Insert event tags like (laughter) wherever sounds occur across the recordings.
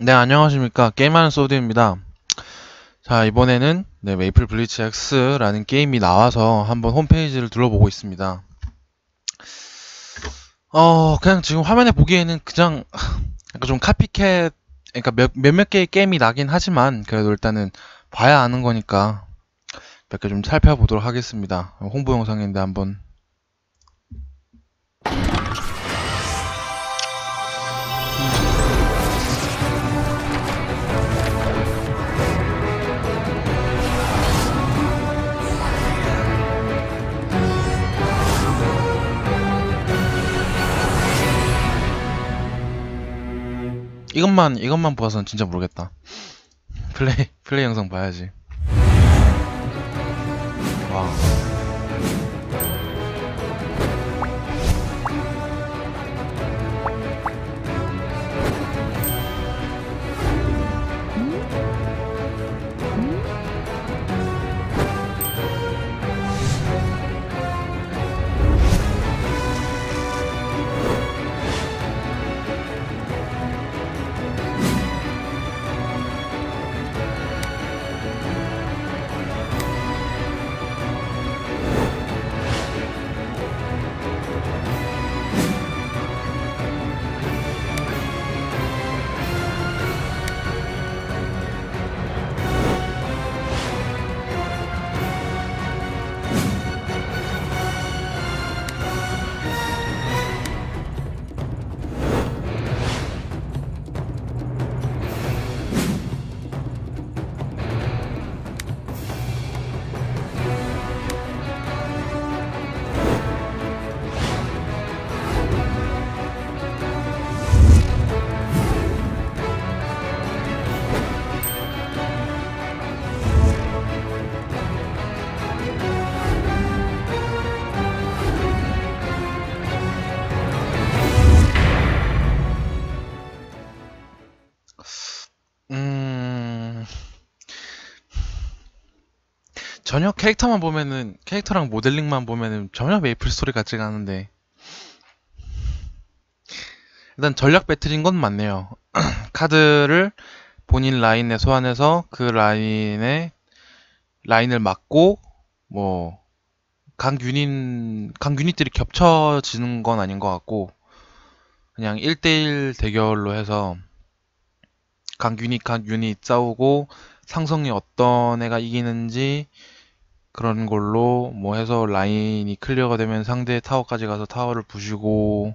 네 안녕하십니까 게임하는 소드입니다 자 이번에는 네, 메이플 블리치 X라는 게임이 나와서 한번 홈페이지를 둘러보고 있습니다 어 그냥 지금 화면에 보기에는 그냥 (laughs) 약간 좀 카피캣 그러니까 몇, 몇몇 개의 게임이 나긴 하지만 그래도 일단은 봐야 아는 거니까 몇 개 좀 살펴보도록 하겠습니다 홍보 영상인데 한번 이것만 이것만 보아서는 진짜 모르겠다. 플레이 플레이 영상 봐야지. 와. 전혀 캐릭터만 보면은 캐릭터랑 모델링만 보면은 전혀 메이플 스토리 같지가 않은데 일단 전략 배틀인 건 맞네요. (clears throat) 카드를 본인 라인에 소환해서 그 라인에 라인을 막고 뭐각 유닛 각 유닛들이 겹쳐지는 건 아닌 것 같고 그냥 1대1 대결로 해서 각 유닛 각 유닛 싸우고 상성이 어떤 애가 이기는지 그런 걸로 뭐 해서 라인이 클리어가 되면 상대 타워까지 가서 타워를 부시고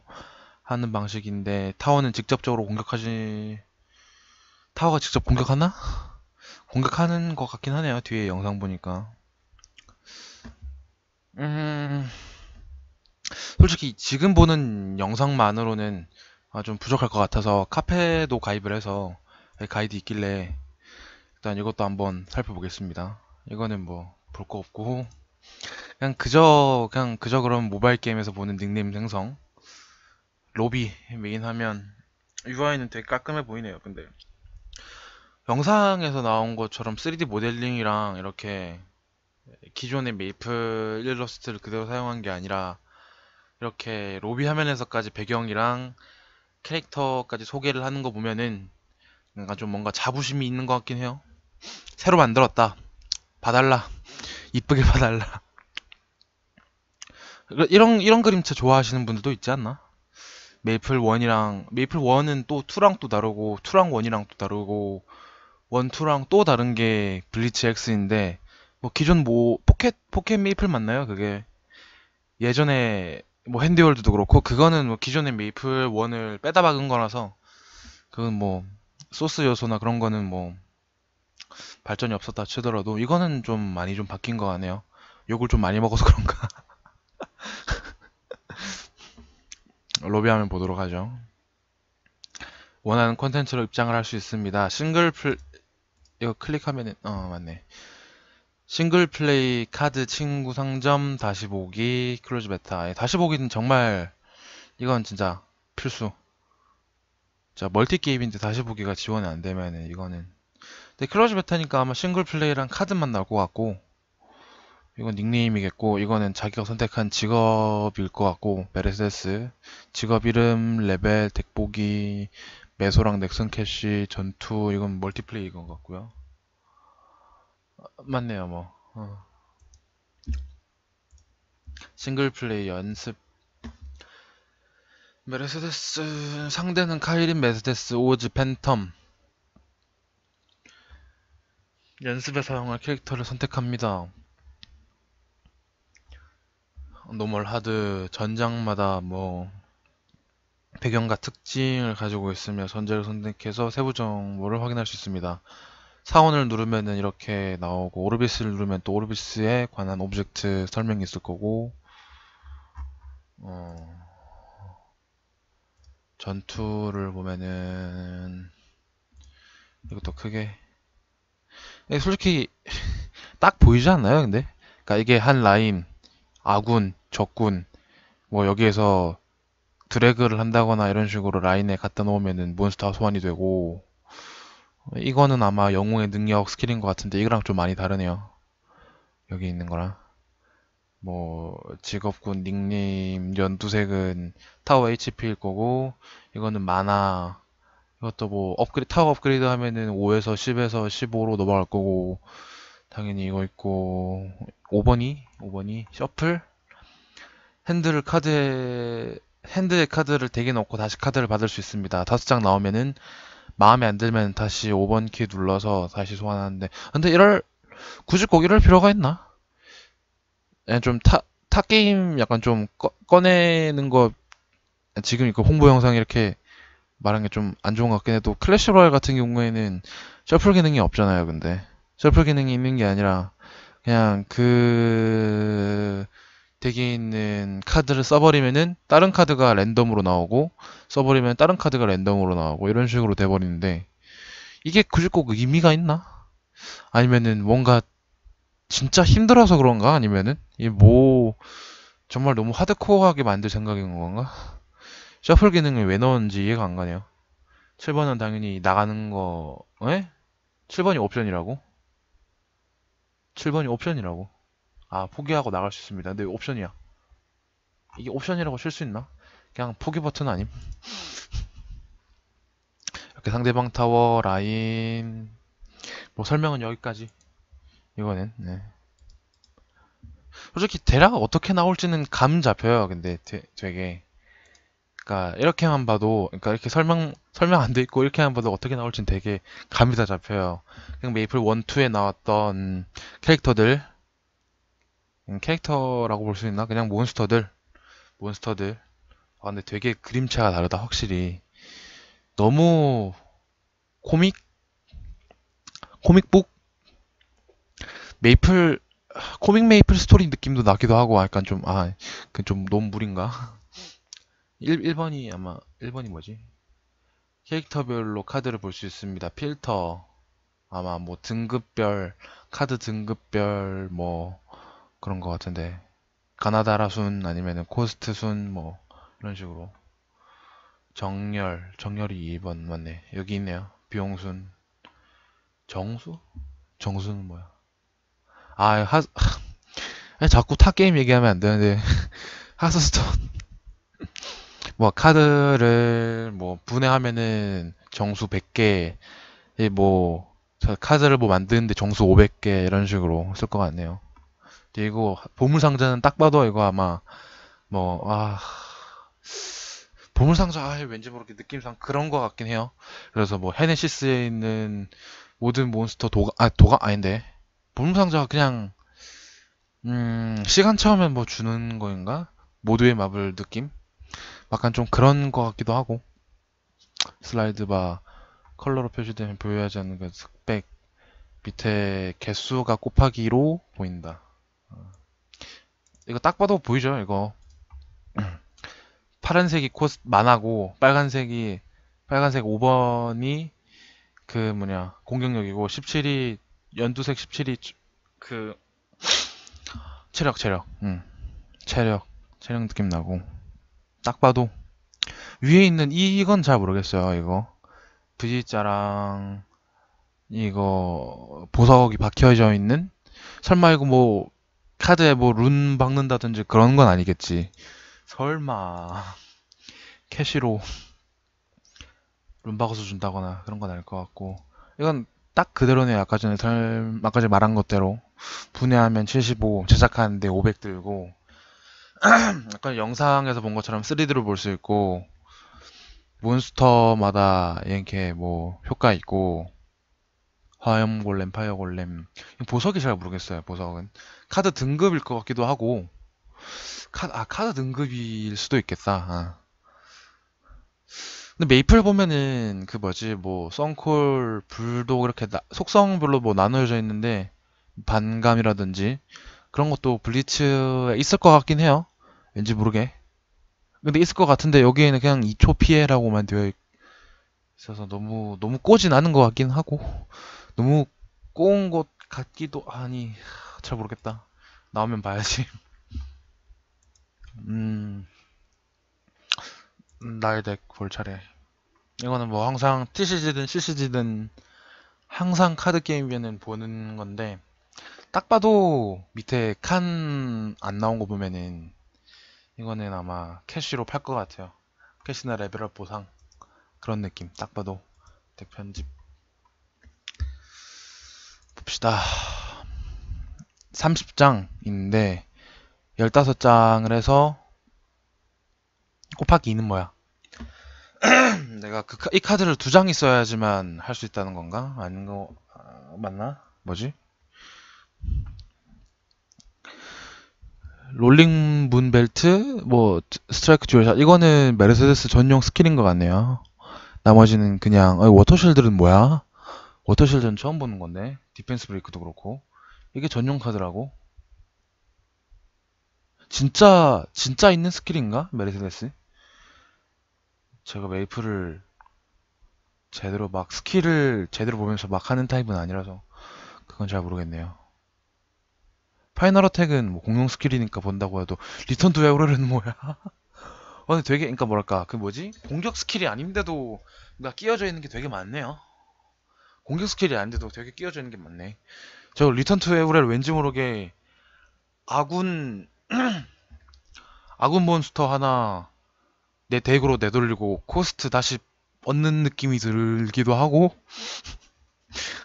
하는 방식인데 타워는 직접적으로 공격하지 타워가 직접 공격하나? (laughs) 공격하는 것 같긴 하네요 뒤에 영상 보니까 음 솔직히 지금 보는 영상만으로는 아, 좀 부족할 것 같아서 카페도 가입을 해서 가이드 있길래 일단 이것도 한번 살펴보겠습니다 이거는 뭐 볼거 없고 그냥 그저 그냥 그저 그런 모바일 게임에서 보는 닉네임 생성 로비 메인 화면 UI는 되게 깔끔해 보이네요 근데 영상에서 나온 것처럼 3D 모델링이랑 이렇게 기존의 메이플 일러스트를 그대로 사용한 게 아니라 이렇게 로비 화면에서까지 배경이랑 캐릭터까지 소개를 하는 거 보면은 뭔가 좀 뭔가 자부심이 있는 것 같긴 해요 새로 만들었다 봐달라 이쁘게 (laughs) 봐달라. 그러니까 이런 이런 그림체 좋아하시는 분들도 있지 않나? 메이플 원이랑 메이플 원은 또 투랑 또 다르고 투랑 원이랑 또 다르고 원 투랑 또 다른 게 블리츠 X인데 뭐 기존 뭐 포켓 포켓 메이플 맞나요? 그게 예전에 뭐 핸드월드도 그렇고 그거는 뭐 기존의 메이플 원을 빼다 박은 거라서 그건 뭐 소스 요소나 그런 거는 뭐 발전이 없었다 치더라도 이거는 좀 많이 좀 바뀐 거 같네요. 욕을 좀 많이 먹어서 그런가. (laughs) 로비하면 보도록 하죠. 원하는 콘텐츠로 입장을 할 수 있습니다. 싱글 플 이거 클릭하면 어 맞네. 싱글 플레이 카드 친구 상점 다시 보기 클로즈 베타. 예, 다시 보기는 정말 이건 진짜 필수. 자 멀티 게임인데 다시 보기가 지원이 안 되면은 이거는 근데 네, 클러지 베타니까 아마 싱글 플레이랑 카드만 나올 것 같고 이건 닉네임이겠고 이거는 자기가 선택한 직업일 것 같고 메르세스 직업 이름 레벨 덱 보기 메소랑 넥슨 캐시 전투 이건 멀티플레이 이건 같고요 아, 맞네요 뭐 어. 싱글 플레이 연습 메르세데스 상대는 카이린 메르세데스 오즈 팬텀 연습에 사용할 캐릭터를 선택합니다. 노멀 하드 전장마다 뭐 배경과 특징을 가지고 있으며 전제를 선택해서 세부 정보를 확인할 수 있습니다. 사원을 누르면 이렇게 나오고 오르비스를 누르면 또 오르비스에 관한 오브젝트 설명이 있을 거고 어... 전투를 보면은 이것도 크게 네, 솔직히 딱 보이지 않나요? 근데 그러니까 이게 한 라인 아군, 적군 뭐 여기에서 드래그를 한다거나 이런 식으로 라인에 갖다 놓으면은 몬스터 소환이 되고 이거는 아마 영웅의 능력 스킬인 것 같은데 이거랑 좀 많이 다르네요. 여기 있는 거랑 뭐 직업군 닉네임 연두색은 타워 HP일 거고 이거는 만화 이것도 뭐 업그레이드 타워 업그레이드 하면은 5에서 10에서 15로 넘어갈 거고 당연히 이거 있고 5번이 5번이 셔플 핸들을 카드에 핸드에 카드를 대게 넣고 다시 카드를 받을 수 있습니다. 다섯 장 나오면은 마음에 안 들면 다시 5번 키 눌러서 다시 소환하는데 근데 이럴 굳이 꼭 이럴 필요가 있나? 예, 좀타 타 게임 약간 좀 꺼, 꺼내는 거 지금 이거 그 홍보 영상 이렇게 말한 게 좀 안 좋은 것 같긴 해도 클래시 로얄 같은 경우에는 셔플 기능이 없잖아요 근데 셔플 기능이 있는 게 아니라 그냥 그 덱에 있는 카드를 써버리면은 다른 카드가 랜덤으로 나오고 써버리면 다른 카드가 랜덤으로 나오고 이런 식으로 돼버리는데 이게 굳이 꼭 의미가 있나? 아니면은 뭔가 진짜 힘들어서 그런가? 아니면은 이 뭐 정말 너무 하드코어하게 만들 생각인 건가? 셔플 기능을 왜 넣었는지 이해가 안 가네요. 7번은 당연히 나가는 거, 에? 예? 7번이 옵션이라고? 7번이 옵션이라고? 아, 포기하고 나갈 수 있습니다. 근데 옵션이야. 이게 옵션이라고 쉴 수 있나? 그냥 포기 버튼 아님? (laughs) 이렇게 상대방 타워, 라인, 뭐 설명은 여기까지. 이거는, 네. 솔직히 대략 어떻게 나올지는 감 잡혀요. 근데 되, 되게. 그러니까 이렇게만 봐도 그러니까 이렇게 설명 설명 안 돼 있고 이렇게만 봐도 어떻게 나올진 되게 감이 다 잡혀요. 그냥 메이플 1, 2에 나왔던 캐릭터들 음, 캐릭터라고 볼 수 있나? 그냥 몬스터들 몬스터들 아 근데 되게 그림체가 다르다 확실히 너무 코믹 코믹북 메이플 코믹 메이플 스토리 느낌도 나기도 하고 약간 좀아그 좀 너무 아, 무린가 그 1, 1번이 아마 1번이 뭐지? 캐릭터별로 카드를 볼 수 있습니다. 필터 아마 뭐 등급별 카드 등급별 뭐 그런 것 같은데 가나다라 순 아니면은 코스트 순 뭐 이런 식으로 정렬 정렬이 2번 맞네 여기 있네요 비용순 정수 정수는 뭐야 아 하, 하 자꾸 타 게임 얘기하면 안 되는데 (laughs) 하스스톤 뭐 카드를 뭐 분해하면은 정수 100개 뭐 카드를 뭐 만드는데 정수 500개 이런 식으로 쓸 것 같네요. 이거 보물 상자는 딱 봐도 이거 아마 뭐아 보물 상자 아, 왠지 모르게 느낌상 그런 것 같긴 해요. 그래서 뭐 헤네시스에 있는 모든 몬스터 도가 아 도가 아닌데 보물 상자가 그냥 음 시간 처음면뭐 주는 거인가? 모두의 마블 느낌? 약간 좀 그런 것 같기도 하고 슬라이드바 컬러로 표시되면 보여야지 않는 그 스펙 밑에 개수가 곱하기로 보인다 이거 딱 봐도 보이죠 이거 (clears throat) 파란색이 코스 만하고 빨간색이 빨간색 5번이 그 뭐냐 공격력이고 17이 연두색 17이 그 체력 체력 응. 음. 체력 체력 느낌 나고 딱 봐도 위에 있는 이, 건잘 모르겠어요 이거 V자랑 이거 보석이 박혀져 있는 설마 이거 뭐 카드에 뭐 룬 박는다든지 그런 건 아니겠지 설마 캐시로 룬 박아서 준다거나 그런 건 아닐 것 같고 이건 딱 그대로네요 아까 전에 설 아까 전에 말한 것대로 분해하면 75 제작하는데 500 들고 (clears throat) 약간 영상에서 본 것처럼 3D로 볼 수 있고 몬스터마다 이렇게 뭐 효과 있고 화염 골렘, 파이어 골렘 보석이 잘 모르겠어요 보석은 카드 등급일 것 같기도 하고 카드, 아 카드 등급일 수도 있겠다 아. 근데 메이플 보면은 그 뭐지 뭐 썬콜 불도 그렇게 나, 속성별로 뭐 나눠져 있는데 반감이라든지 그런 것도 블리츠에 있을 것 같긴 해요 왠지 모르게 근데 있을 것 같은데 여기에는 그냥 2초 피해라고만 되어 있어서 너무 너무 꼬진 않은 것 같긴 하고 너무 꼬은 것 같기도 아니 잘 모르겠다 나오면 봐야지 (laughs) 음. 음 나의 덱 볼 차례 이거는 뭐 항상 TCG든 CCG든 항상 카드 게임에는 보는 건데 딱 봐도 밑에 칸 안 나온 거 보면은 이거는 아마 캐시로 팔 것 같아요 캐시나 레벨업 보상 그런 느낌 딱 봐도 대편집 봅시다 30장인데 15장을 해서 곱하기 2는 뭐야 (clears throat) 내가 그, 이 카드를 두 장 있어야지만 할 수 있다는 건가? 아닌 거 아, 맞나? 뭐지? 롤링 문 벨트, 뭐 스트라이크 듀얼샷 이거는 메르세데스 전용 스킬인 것 같네요. 나머지는 그냥 어, 워터실드는 뭐야? 워터실드는 처음 보는 건데 디펜스 브레이크도 그렇고 이게 전용 카드라고? 진짜 진짜 있는 스킬인가 메르세데스? 제가 메이플을 제대로 막 스킬을 제대로 보면서 막 하는 타입은 아니라서 그건 잘 모르겠네요. 파이널 어택은 뭐 공룡 스킬이니까 본다고 해도 리턴 투 야우르는 뭐야? (laughs) 어, 근데 되게 그러니까 뭐랄까 그 뭐지 공격 스킬이 아닌데도 뭔가 끼어져 있는 게 되게 많네요. 공격 스킬이 아닌데도 되게 끼어져 있는 게 많네. 저 리턴 투 에우렐 왠지 모르게 아군 (clears throat) 아군 몬스터 하나 내 덱으로 내돌리고 코스트 다시 얻는 느낌이 들기도 하고 (laughs)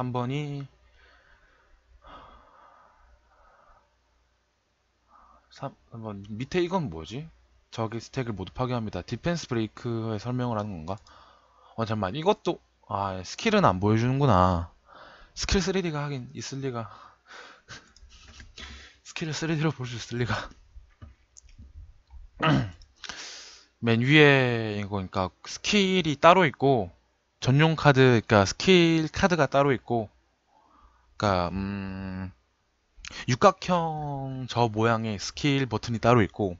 3번이 3, 번 밑에 이건 뭐지? 저기 스택을 모두 파괴합니다. 디펜스 브레이크의 설명을 하는 건가? 어 잠만 이것도 아 스킬은 안 보여주는구나. 스킬 3D가 하긴 있을 리가. (laughs) 스킬을 3D로 볼 수 있을 리가. (clears throat) 맨 위에 이거니까 그러니까 스킬이 따로 있고 전용 카드, 그러니까 스킬 카드가 따로 있고, 그러니까 음, 육각형 저 모양의 스킬 버튼이 따로 있고,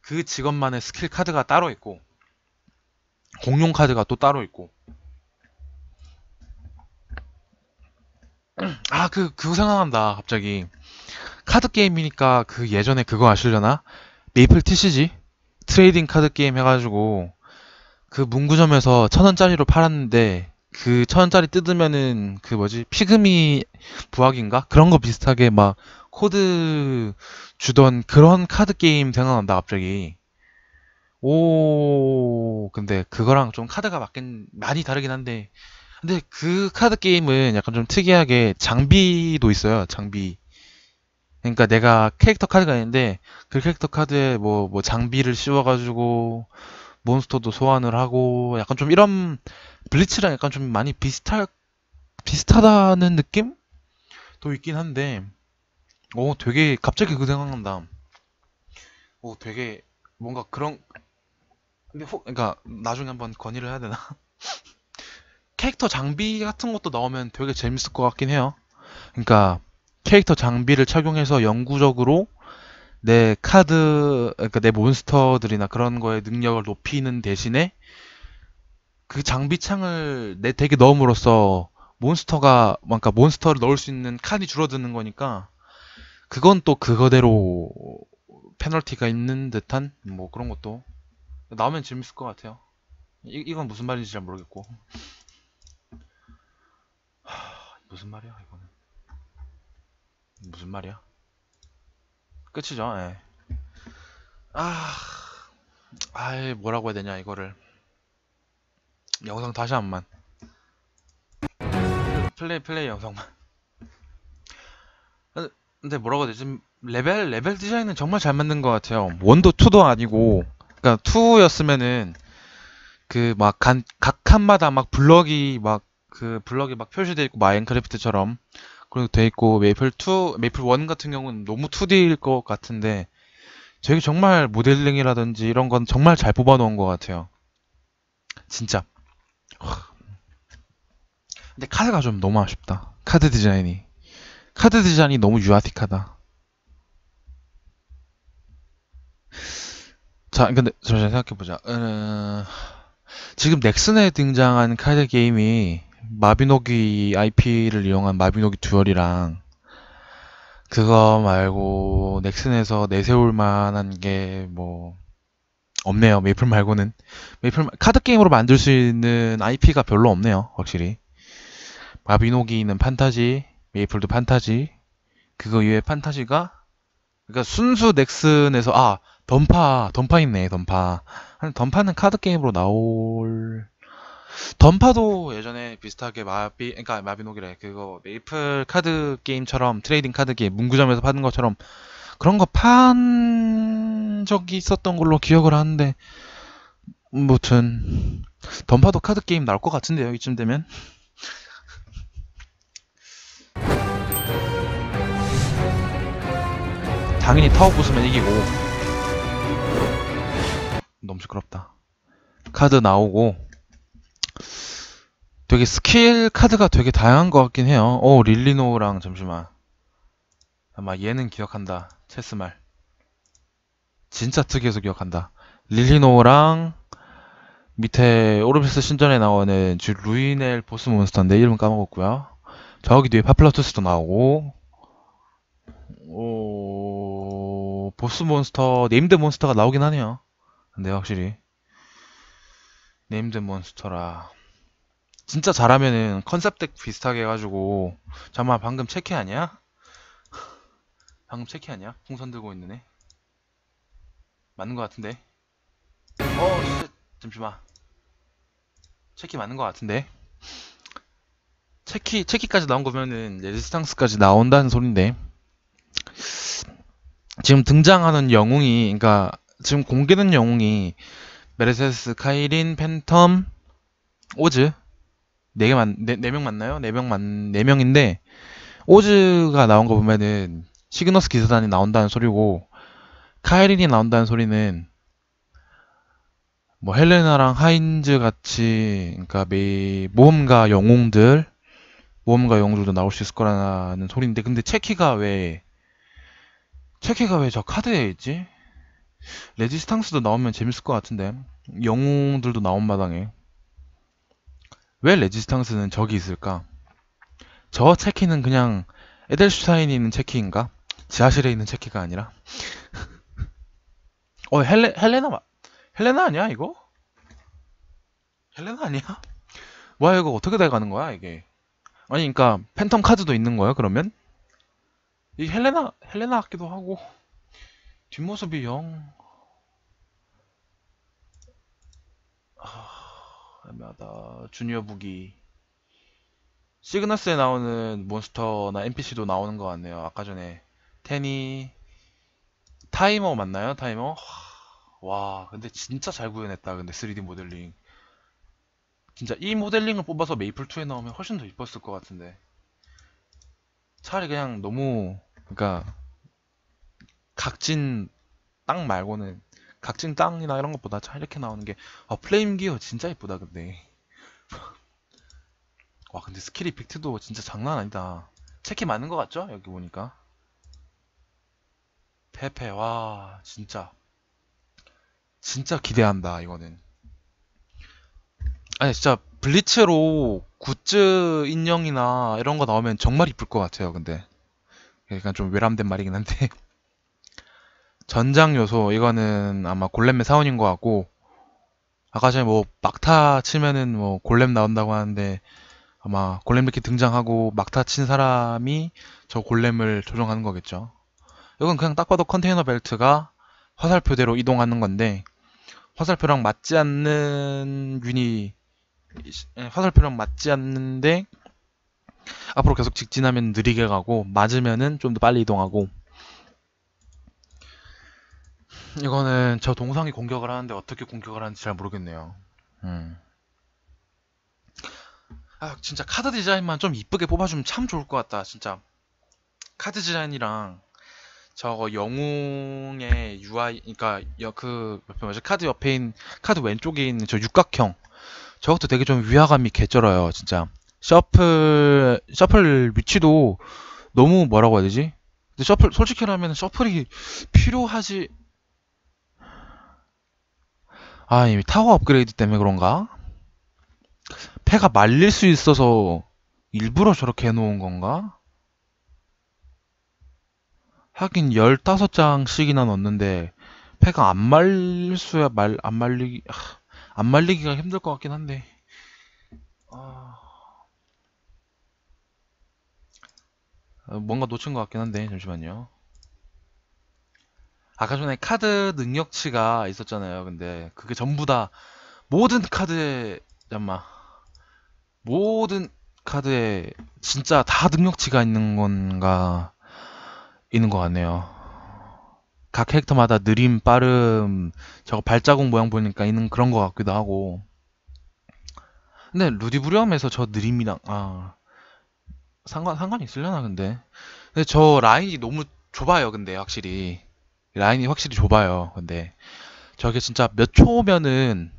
그 직업만의 스킬 카드가 따로 있고, 공용 카드가 또 따로 있고. (clears throat) 아, 그, 그거 생각난다, 갑자기. 카드 게임이니까 그 예전에 그거 아시려나? 메이플 TCG? 트레이딩 카드 게임 해가지고 그 문구점에서 천 원짜리로 팔았는데 그 천 원짜리 뜯으면은 그 뭐지 피그미 부학인가 그런 거 비슷하게 막 코드 주던 그런 카드 게임 생각난다 갑자기. 오 근데 그거랑 좀 카드가 맞긴 많이 다르긴 한데 근데 그 카드 게임은 약간 좀 특이하게 장비도 있어요 장비. 그러니까 내가 캐릭터 카드가 있는데 그 캐릭터 카드에 뭐, 뭐 장비를 씌워가지고 몬스터도 소환을 하고 약간 좀 이런 블리츠랑 약간 좀 많이 비슷할 비슷하다는 느낌도 있긴 한데 오 어, 되게 갑자기 그 생각난다. 오 어, 되게 뭔가 그런 근데 혹 그러니까 나중에 한번 건의를 해야 되나? (laughs) 캐릭터 장비 같은 것도 나오면 되게 재밌을 것 같긴 해요. 그러니까 캐릭터 장비를 착용해서 영구적으로 내 카드 그러니까 내 몬스터들이나 그런 거에 능력을 높이는 대신에 그 장비창을 내 덱에 넣음으로써 몬스터가 그러니까 몬스터를 넣을 수 있는 칸이 줄어드는 거니까 그건 또 그거대로 페널티가 있는 듯한 뭐 그런 것도 나오면 재밌을 것 같아요. 이, 이건 무슨 말인지 잘 모르겠고 하, 무슨 말이야 이거는 무슨 말이야? 끝이죠. 예. 아, 아이 뭐라고 해야 되냐 이거를 영상 다시 한번 플레이 플레이 영상만. 근데 뭐라고 해야 되지? 레벨 레벨 디자인은 정말 잘 만든 것 같아요. 원도 투도 아니고, 그러니까 투였으면은 그 막 각 칸마다 막 블럭이 막 그 블럭이 막 표시돼 있고 마인크래프트처럼 그리고 돼 있고 메이플 2, 메이플 1 같은 경우는 너무 2D일 것 같은데 저게 정말 모델링이라든지 이런 건 정말 잘 뽑아놓은 것 같아요. 진짜. 근데 카드가 좀 너무 아쉽다. 카드 디자인이. 카드 디자인이 너무 유아틱하다. 자, 근데 잠시 생각해보자. 음... 지금 넥슨에 등장한 카드 게임이 마비노기 IP를 이용한 마비노기 듀얼이랑 그거 말고 넥슨에서 내세울 만한 게 뭐 없네요. 메이플 말고는 메이플 카드 게임으로 만들 수 있는 IP가 별로 없네요. 확실히 마비노기는 판타지, 메이플도 판타지. 그거 이외에 판타지가 그러니까 순수 넥슨에서 아 던파 던파 있네 던파 던파는 카드 게임으로 나올 던파도 예전에 비슷하게 마비 그러니까 마비노기래 그거 메이플 카드 게임처럼 트레이딩 카드 게임 문구점에서 파는 것처럼 그런 거 판 적이 있었던 걸로 기억을 하는데 무튼 던파도 카드 게임 나올 것 같은데요 이쯤 되면 (laughs) 당연히 타워 부수면 이기고 너무 시끄럽다 카드 나오고 되게 스킬 카드가 되게 다양한 것 같긴 해요. 오, 릴리노랑 잠시만. 아마 얘는 기억한다. 체스말. 진짜 특이해서 기억한다. 릴리노랑 밑에 오르비스 신전에 나오는 주 루이넬 보스 몬스터인데 이름 까먹었고요. 저기 뒤에 파플라투스도 나오고 오... 보스 몬스터, 네임드 몬스터가 나오긴 하네요. 근데 확실히 네임드 몬스터라 진짜 잘하면은 컨셉 덱 비슷하게 해가지고 잠깐만 방금 체키 아니야? 방금 체키 아니야? 풍선 들고 있는 애 맞는 것 같은데 어 진짜 잠시만 체키 맞는 것 같은데 체키 체키까지 나온 거면은 레지스탕스까지 나온다는 소린데 지금 등장하는 영웅이 그러니까 지금 공개된 영웅이 메르세스, 카이린, 팬텀, 오즈 네개만 4, 4명 맞나요? 네명만네명인데 오즈가 나온 거 보면은 시그너스 기사단이 나온다는 소리고 카이린이 나온다는 소리는 뭐 헬레나랑 하인즈 같이 그러니까 매 모험가 영웅들 모험가 영웅들도 나올 수 있을 거라는 소리인데 근데 체키가 왜 체키가 왜 저 카드에 있지? 레지스탕스도 나오면 재밌을 것 같은데 영웅들도 나온 마당에 왜 레지스탕스는 적이 있을까? 저 체키는 그냥 에델슈타인이 있는 체키인가? 지하실에 있는 체키가 아니라 (laughs) 어 헬레, 헬레나 헬레나 아니야 이거? 헬레나 아니야? 와 이거 어떻게 돼가는 거야 이게 아니 그니까 팬텀 카드도 있는 거야 그러면? 이 헬레나 헬레나 같기도 하고 뒷모습이 영 하... 아, 애매하다. 주니어 북이 시그너스에 나오는 몬스터나 NPC도 나오는 것 같네요. 아까 전에 테니 타이머 맞나요? 타이머? 와 근데 진짜 잘 구현했다. 근데 3D 모델링. 진짜 이 모델링을 뽑아서 메이플2에 나오면 훨씬 더 이뻤을 것 같은데. 차라리 그냥 너무 그러니까 각진 땅 말고는 각진 땅이나 이런 것보다 차 이렇게 나오는 게 어, 아, 플레임 기어 진짜 예쁘다 근데 (laughs) 와 근데 스킬 이펙트도 진짜 장난 아니다 체키 맞는 것 같죠? 여기 보니까 페페 와 진짜 진짜 기대한다 이거는 아니 진짜 블리츠로 굿즈 인형이나 이런 거 나오면 정말 이쁠 것 같아요 근데 약간 좀 외람된 말이긴 한데 (laughs) 전장 요소 이거는 아마 골렘의 사원인 것 같고 아까 전에 뭐 막타 치면은 뭐 골렘 나온다고 하는데 아마 골렘 이렇게 등장하고 막타 친 사람이 저 골렘을 조종하는 거겠죠. 이건 그냥 딱 봐도 컨테이너 벨트가 화살표대로 이동하는 건데 화살표랑 맞지 않는 유닛 예, 화살표랑 맞지 않는데 앞으로 계속 직진하면 느리게 가고 맞으면은 좀 더 빨리 이동하고 이거는 저 동상이 공격을 하는데 어떻게 공격을 하는지 잘 모르겠네요. 음. 아 진짜 카드 디자인만 좀 이쁘게 뽑아주면 참 좋을 것 같다. 진짜 카드 디자인이랑 저거 영웅의 UI 그니까그 옆에 뭐지 카드 옆에 있는 카드 왼쪽에 있는 저 육각형 저것도 되게 좀 위화감이 개쩔어요. 진짜 셔플 셔플 위치도 너무 뭐라고 해야 되지? 근데 셔플 솔직히 말하면 셔플이 필요하지 아, 이 타워 업그레이드 때문에 그런가? 폐가 말릴 수 있어서 일부러 저렇게 해놓은 건가? 하긴 15장씩이나 넣었는데 폐가안 말릴 수야 말 안 말리기 아, 안 말리기가 힘들 것 같긴 한데 아... 아 뭔가 놓친 것 같긴 한데 잠시만요 아까 전에 카드 능력치가 있었잖아요. 근데 그게 전부 다 모든 카드에 잠마 모든 카드에 진짜 다 능력치가 있는 건가 있는 것 같네요. 각 캐릭터마다 느림, 빠름, 저거 발자국 모양 보니까 있는 그런 것 같기도 하고. 근데 루디브리엄에서 저 느림이랑 아 상관 상관이 있으려나 근데. 근데 저 라인이 너무 좁아요. 근데 확실히 라인이 확실히 좁아요. 근데 저게 진짜 몇 초면은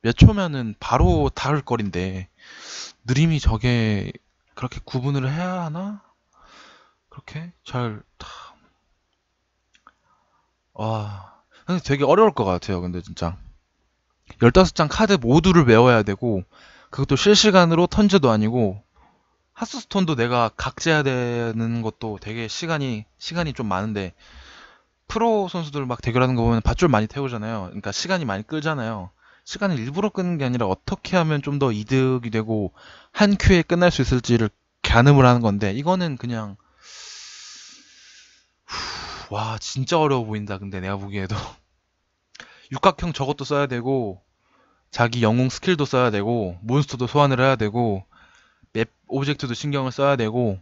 몇 초면은 바로 닿을 거린데 느림이 저게 그렇게 구분을 해야 하나? 그렇게 잘 와. 근데 되게 어려울 것 같아요. 근데 진짜 15장 카드 모두를 외워야 되고 그것도 실시간으로 턴즈도 아니고 하스스톤도 내가 각제해야 되는 것도 되게 시간이 시간이 좀 많은데 프로 선수들 막 대결하는 거 보면 밧줄 많이 태우잖아요. 그러니까 시간이 많이 끌잖아요. 시간을 일부러 끄는 게 아니라 어떻게 하면 좀 더 이득이 되고 한 큐에 끝날 수 있을지를 가늠을 하는 건데 이거는 그냥 와 진짜 어려워 보인다. 근데 내가 보기에도 (laughs) 육각형 저것도 써야 되고 자기 영웅 스킬도 써야 되고 몬스터도 소환을 해야 되고 맵 오브젝트도 신경을 써야 되고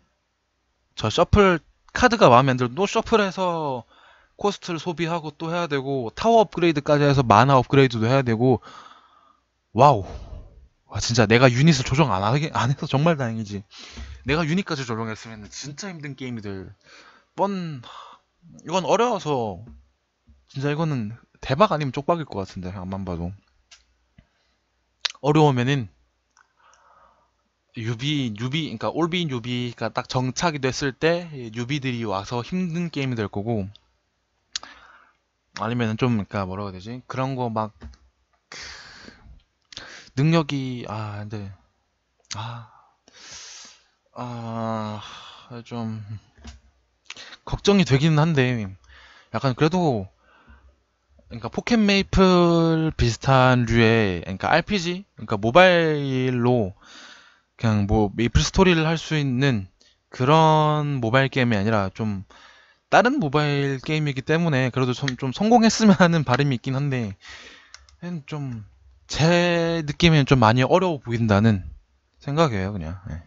저 셔플 카드가 마음에 안 들어도 또 셔플해서 코스트를 소비하고 또 해야 되고 타워 업그레이드까지 해서 만화 업그레이드도 해야 되고 와우 와 진짜 내가 유닛을 조정 안, 하게, 안 해서 정말 다행이지 내가 유닛까지 조정했으면 진짜 힘든 게임이 될뻔 이건 어려워서 진짜 이거는 대박 아니면 쪽박일 것 같은데 안만 봐도 어려우면은 유비 유비 그러니까 올비인 유비가 딱 정착이 됐을 때 유비들이 와서 힘든 게임이 될 거고 아니면 좀그니까 뭐라고 해야 되지 그런 거 막 능력이 아 근데 아아좀 걱정이 되기는 한데 약간 그래도 그러니까 포켓 메이플 비슷한 류의 그러니까 RPG 그러니까 모바일로 그냥 뭐 메이플 스토리를 할 수 있는 그런 모바일 게임이 아니라 좀 다른 모바일 게임이기 때문에 그래도 좀, 좀 성공했으면 하는 바람이 있긴 한데 좀제 느낌에는 좀 많이 어려워 보인다는 생각이에요 그냥 네.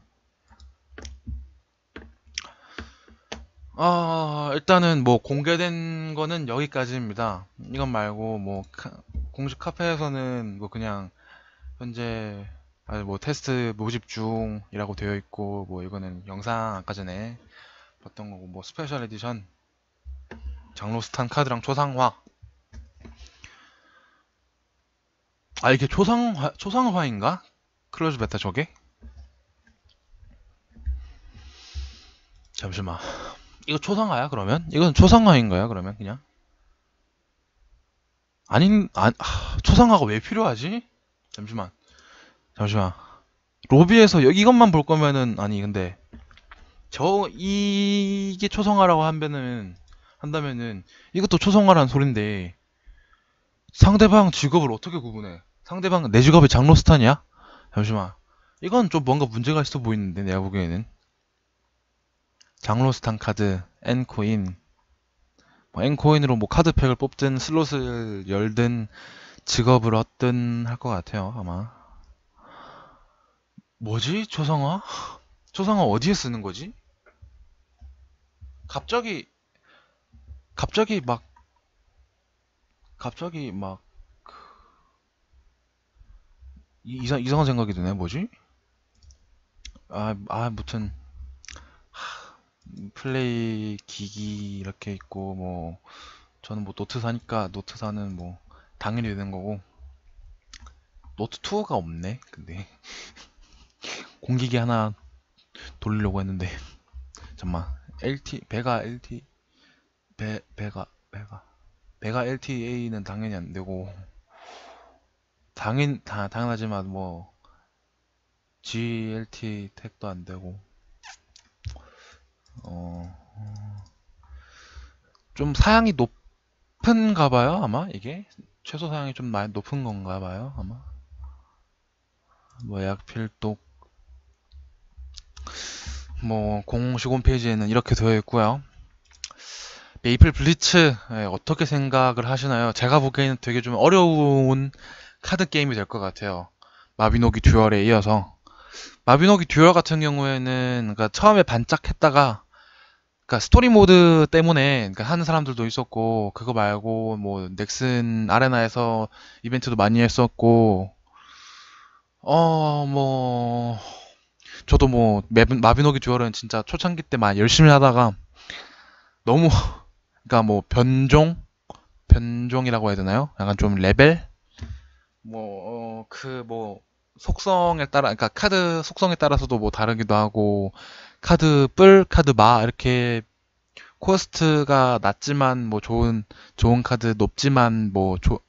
아 일단은 뭐 공개된 거는 여기까지입니다 이건 말고 뭐 카, 공식 카페에서는 뭐 그냥 현재 아뭐 테스트 모집 중이라고 되어 있고 뭐 이거는 영상 아까 전에 봤던 거고 뭐 스페셜 에디션 장로스탄 카드랑 초상화 아 이게 초상화 초상화인가? 클로즈 베타 저게? 잠시만 이거 초상화야 그러면? 이건 초상화인 가요 그러면 그냥? 아닌 아, 초상화가 왜 필요하지? 잠시만 잠시만 로비에서 여기 이것만 볼 거면은 아니 근데 저 이게 초성화라고 하면은 한다면은 이것도 초성화라는 소린데 상대방 직업을 어떻게 구분해? 상대방 내 직업이 장로스탄이야? 잠시만 이건 좀 뭔가 문제가 있어 보이는데 내가 보기에는 장로스탄 카드 엔코인 뭐 엔코인으로 뭐 카드팩을 뽑든 슬롯을 열든 직업을 얻든 할 것 같아요 아마 뭐지 초성화? (laughs) 초성화 어디에 쓰는 거지? 갑자기 갑자기 막 갑자기 막 그, 이상 이상한 생각이 드네 뭐지? 아, 아 무튼 하, 플레이 기기 이렇게 있고 뭐 저는 뭐 노트 사니까 노트 사는 뭐 당연히 되는 거고 노트 투어가 없네 근데 (laughs) 공기기 하나 돌리려고 했는데 (laughs) 잠만 LT 배가 LT 배 배가 배가 배가 LTA는 당연히 안 되고 당연 다 당연하지만 뭐 GLT 택도 안 되고 어좀 사양이 높은가 봐요 아마 이게 최소 사양이 좀 많이 높은 건가 봐요 아마 뭐 약필독 뭐 공식 홈페이지에는 이렇게 되어 있고요. 메이플 블리츠 예, 어떻게 생각을 하시나요? 제가 보기에는 되게 좀 어려운 카드 게임이 될 것 같아요. 마비노기 듀얼에 이어서 마비노기 듀얼 같은 경우에는 그러니까 처음에 반짝했다가 그러니까 스토리 모드 때문에 그러니까 하는 사람들도 있었고 그거 말고 뭐 넥슨 아레나에서 이벤트도 많이 했었고 어뭐 저도 뭐 마비노기 듀얼은 진짜 초창기 때만 열심히 하다가 너무 (laughs) 그러니까 뭐 변종 변종이라고 해야 되나요? 약간 좀 레벨 뭐 그뭐 어, 그 뭐 속성에 따라 그러니까 카드 속성에 따라서도 뭐 다르기도 하고 카드 뿔 카드 마 이렇게 코스트가 낮지만 뭐 좋은 좋은 카드 높지만 뭐 조,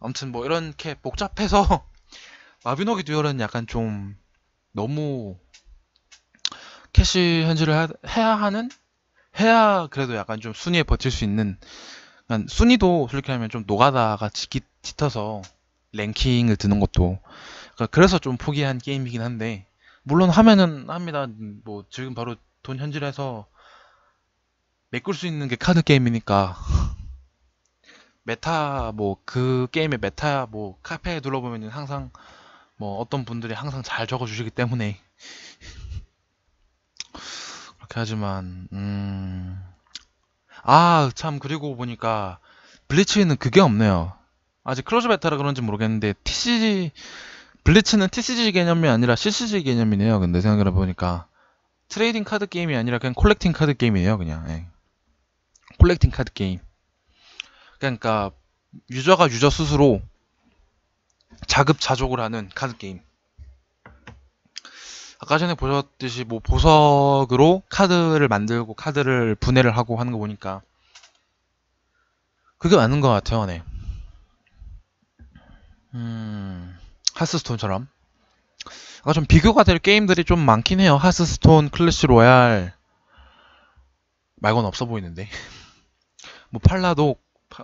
아무튼 뭐 이렇게 복잡해서 (laughs) 마비노기 듀얼은 약간 좀 너무 캐시 현질을 해야 하는 해야 그래도 약간 좀 순위에 버틸 수 있는 순위도 솔직히 하면 좀 노가다가 짙기 짙어서 랭킹을 드는 것도 그러니까 그래서 좀 포기한 게임이긴 한데 물론 하면은 합니다 뭐 지금 바로 돈 현질해서 메꿀 수 있는 게 카드 게임이니까 (laughs) 메타 뭐 그 게임의 메타 뭐 카페에 둘러보면 항상 뭐 어떤 분들이 항상 잘 적어주시기 때문에 그렇게 하지만 음... 아참 그리고 보니까 블리츠는 에 그게 없네요 아직 클로즈 베타라 그런지 모르겠는데 TCG 블리츠는 TCG 개념이 아니라 CCG 개념이네요 근데 생각해 을 보니까 트레이딩 카드 게임이 아니라 그냥 콜렉팅 카드 게임이에요 그냥 예. 콜렉팅 카드 게임 그러니까 유저가 유저 스스로 자급자족을 하는 카드 게임. 아까 전에 보셨듯이 뭐 보석으로 카드를 만들고 카드를 분해를 하고 하는 거 보니까 그게 맞는 것 같아요, 네. 음, 하스스톤처럼. 아까 좀 비교가 될 게임들이 좀 많긴 해요. 하스스톤, 클래시 로얄 말곤 없어 보이는데. (laughs) 뭐 팔라독,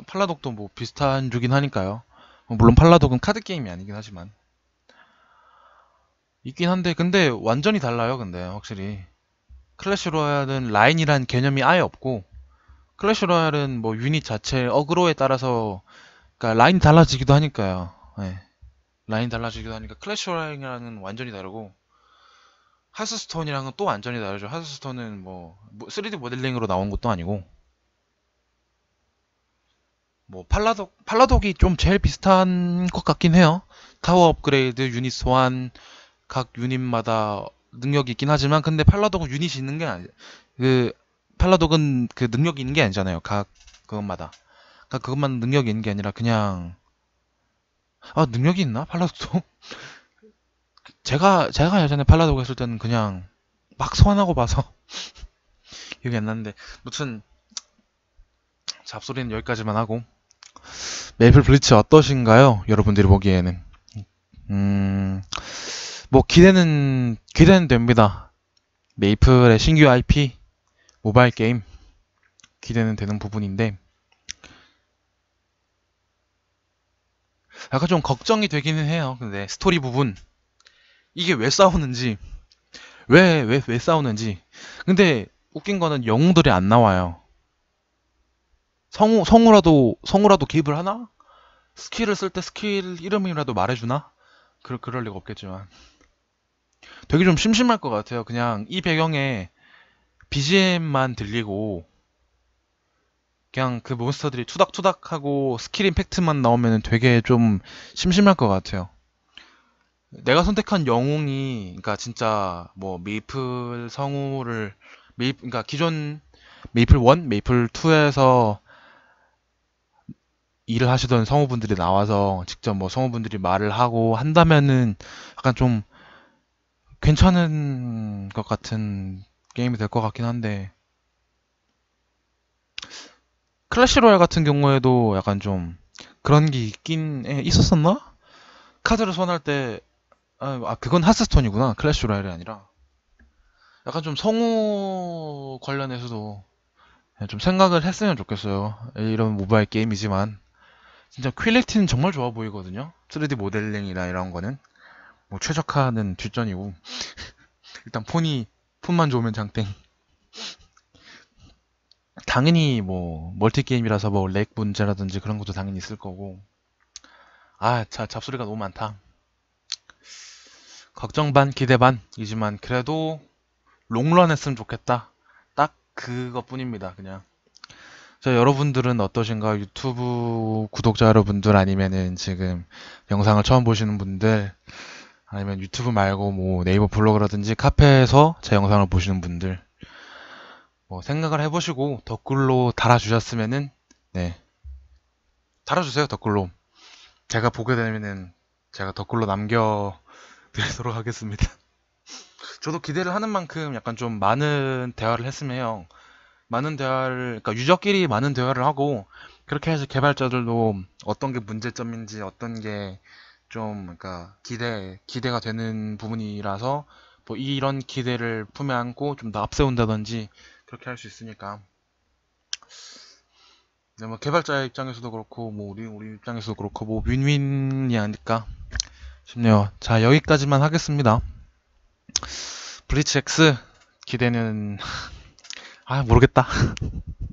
팔라독도 뭐 비슷한 주긴 하니까요. 어, 물론 팔라독은 카드 게임이 아니긴 하지만 있긴 한데 근데 완전히 달라요 근데 확실히 클래시 로얄은 라인이란 개념이 아예 없고 클래시 로얄은 뭐 유닛 자체 어그로에 따라서 그러니까 라인 달라지기도 하니까요 네. 예. 라인 달라지기도 하니까 클래시 로얄이랑은 완전히 다르고 하스스톤이랑은 또 완전히 다르죠 하스스톤은 뭐 3D 뭐, 모델링으로 나온 것도 아니고 뭐 팔라독 팔라독이 좀 제일 비슷한 것 같긴 해요. 타워 업그레이드, 유닛 소환 각 유닛마다 능력이 있긴 하지만 근데 팔라독은 유닛이 있는 게 아니 그 팔라독은 그 능력이 있는 게 아니잖아요. 각 그것마다. 그니까 그것만 능력이 있는 게 아니라 그냥 아 능력이 있나 팔라독도? (laughs) 제가 제가 예전에 팔라독 했을 때는 그냥 막 소환하고 봐서 (laughs) 기억이 안 나는데 무튼 잡소리는 여기까지만 하고 메이플 블리츠 어떠신가요? 여러분들이 보기에는. 음, 뭐 기대는, 기대는 됩니다. 메이플의 신규 IP, 모바일 게임, 기대는 되는 부분인데, 약간 좀 걱정이 되기는 해요. 근데 스토리 부분, 이게 왜 싸우는지, 왜, 왜, 왜 싸우는지. 근데 웃긴 거는 영웅들이 안 나와요. 성우 성우라도 성우라도 개입을 하나? 스킬을 쓸 때 스킬 이름이라도 말해주나? 그럴 그럴 리가 없겠지만 되게 좀 심심할 것 같아요. 그냥 이 배경에 BGM만 들리고 그냥 그 몬스터들이 투닥투닥하고 스킬 임팩트만 나오면 되게 좀 심심할 것 같아요. 내가 선택한 영웅이 그러니까 진짜 뭐 메이플 성우를 메이 그러니까 기존 메이플 1, 메이플 2에서 일을 하시던 성우분들이 나와서 직접 뭐 성우분들이 말을 하고 한다면은 약간 좀 괜찮은 것 같은 게임이 될 것 같긴 한데 클래시 로얄 같은 경우에도 약간 좀 그런 게 있긴 있었었나? 카드를 소환할 때 아, 아, 그건 하스스톤이구나 클래시 로얄이 아니라 약간 좀 성우 관련해서도 좀 생각을 했으면 좋겠어요. 이런 모바일 게임이지만 진짜 퀄리티는 정말 좋아 보이거든요 3D 모델링이나 이런 거는 뭐 최적화는 하 뒷전이고 일단 폰이 폰만 좋으면 장땡 당연히 뭐 멀티게임이라서 뭐 렉 문제라든지 그런 것도 당연히 있을 거고 아 자, 잡소리가 너무 많다 걱정 반 기대 반이지만 그래도 롱런 했으면 좋겠다 딱 그것뿐입니다 그냥 자, 여러분들은 어떠신가? 유튜브 구독자 여러분들 아니면은 지금 영상을 처음 보시는 분들 아니면 유튜브 말고 뭐 네이버 블로그라든지 카페에서 제 영상을 보시는 분들 뭐 생각을 해보시고 댓글로 달아주셨으면은 네 달아주세요 댓글로 제가 보게 되면은 제가 댓글로 남겨드리도록 하겠습니다. (laughs) 저도 기대를 하는 만큼 약간 좀 많은 대화를 했으면 많은 대화를 그러니까 유저끼리 많은 대화를 하고 그렇게 해서 개발자들도 어떤 게 문제점인지 어떤 게 좀 그러니까 기대 기대가 되는 부분이라서 뭐 이런 기대를 품에 안고 좀 앞세운다든지 그렇게 할 수 있으니까 네, 뭐 개발자 의 입장에서도 그렇고 뭐 우리 우리 입장에서도 그렇고 뭐 윈윈이 아닐까 싶네요. 자 여기까지만 하겠습니다. 브릿츠 X 기대는 (laughs) 아 모르겠다 (laughs)